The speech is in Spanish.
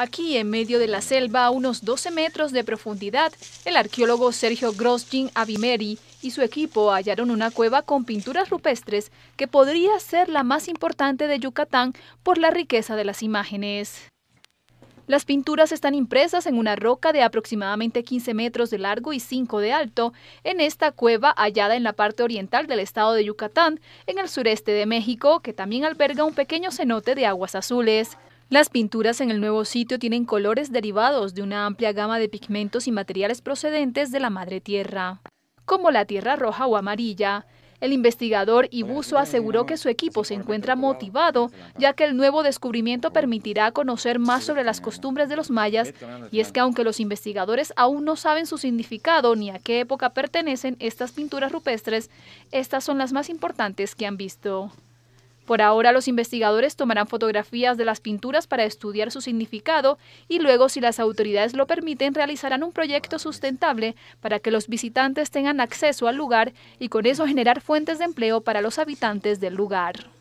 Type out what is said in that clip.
Aquí, en medio de la selva, a unos 12 metros de profundidad, el arqueólogo Sergio Grosjean Avimeri y su equipo hallaron una cueva con pinturas rupestres que podría ser la más importante de Yucatán por la riqueza de las imágenes. Las pinturas están impresas en una roca de aproximadamente 15 metros de largo y 5 de alto, en esta cueva hallada en la parte oriental del estado de Yucatán, en el sureste de México, que también alberga un pequeño cenote de aguas azules. Las pinturas en el nuevo sitio tienen colores derivados de una amplia gama de pigmentos y materiales procedentes de la madre tierra, como la tierra roja o amarilla. El investigador Ibuso aseguró que su equipo se encuentra motivado, ya que el nuevo descubrimiento permitirá conocer más sobre las costumbres de los mayas, y es que aunque los investigadores aún no saben su significado ni a qué época pertenecen estas pinturas rupestres, estas son las más importantes que han visto. Por ahora los investigadores tomarán fotografías de las pinturas para estudiar su significado y luego, si las autoridades lo permiten, realizarán un proyecto sustentable para que los visitantes tengan acceso al lugar y con eso generar fuentes de empleo para los habitantes del lugar.